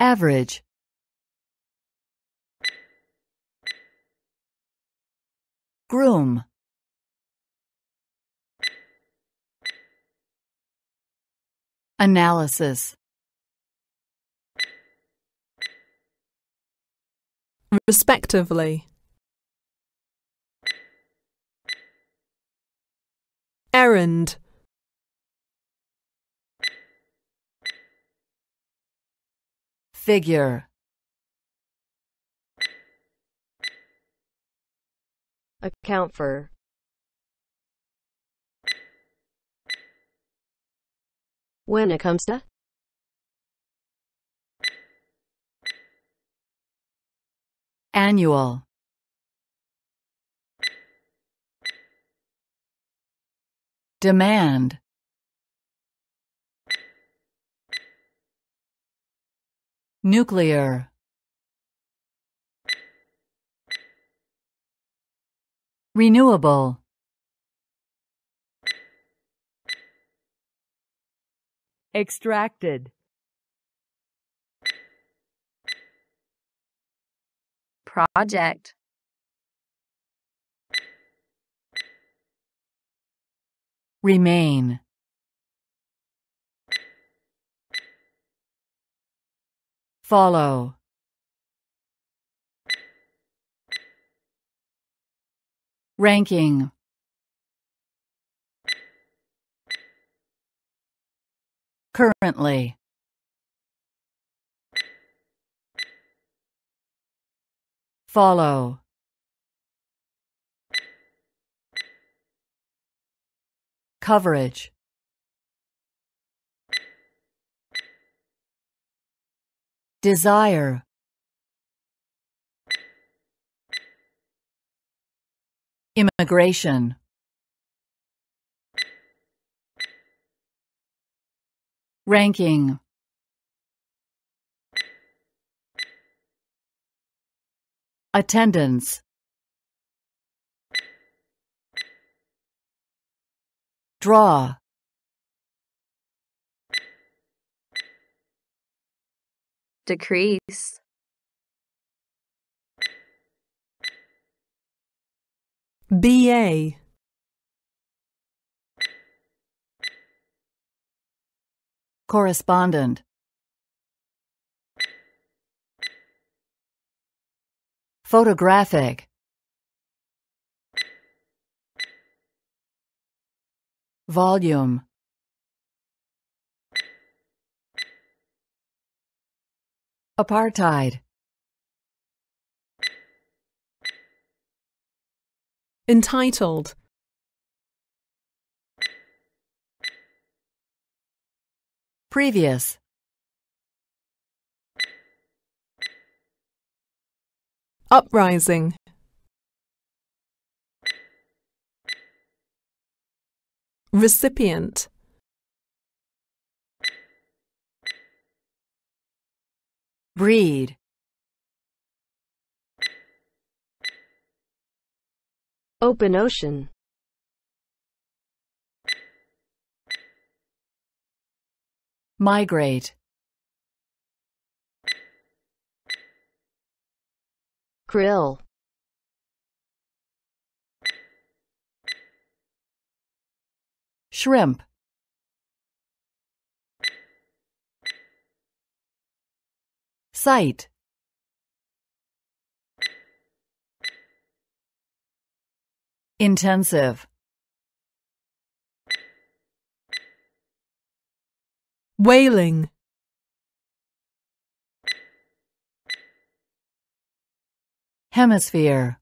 Average Groom Analysis Respectively Errand figure account for when it comes to annual demand Nuclear Renewable Extracted Project Remain follow ranking currently follow coverage Desire Immigration Ranking Attendance Draw decrease. BA Correspondent Photographic Volume Apartheid. Entitled. Previous. Uprising. Recipient. Breed. Open ocean. Migrate. Krill. Shrimp. Site Intensive Wailing Hemisphere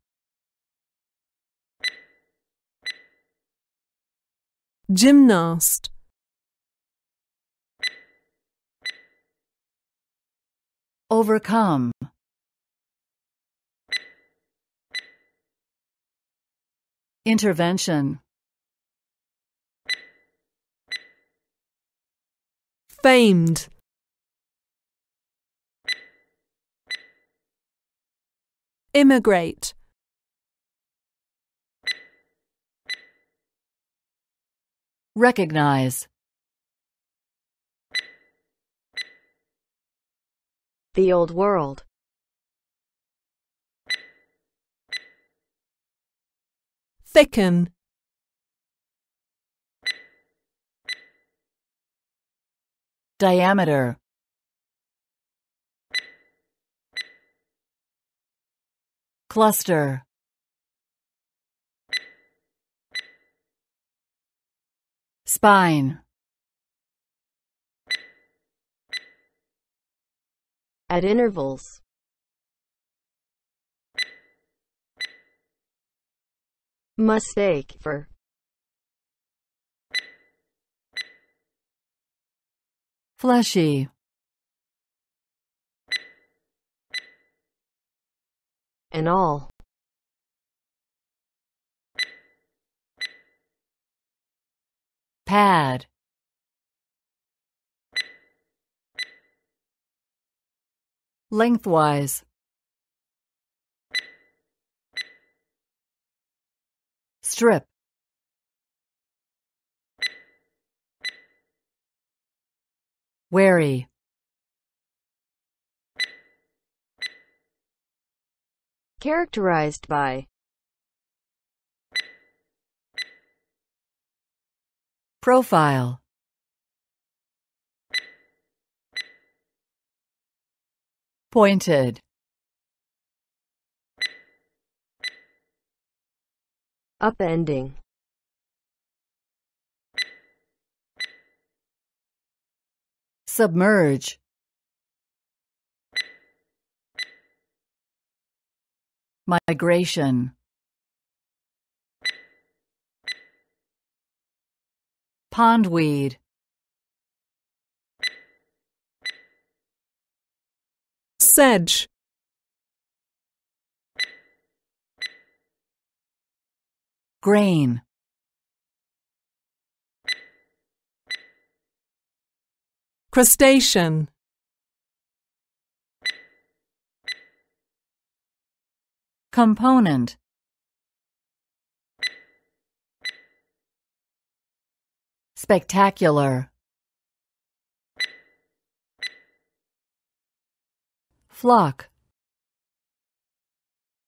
Gymnast Overcome Intervention Famed Immigrate Recognize The Old World Thicken Diameter Cluster Spine at intervals. Mistake for Fleshy and all. Pad lengthwise strip wary characterized by profile Disappointed. Upending. Submerge. Migration. Pondweed. edge. Grain. Crustacean. Component. Spectacular. flock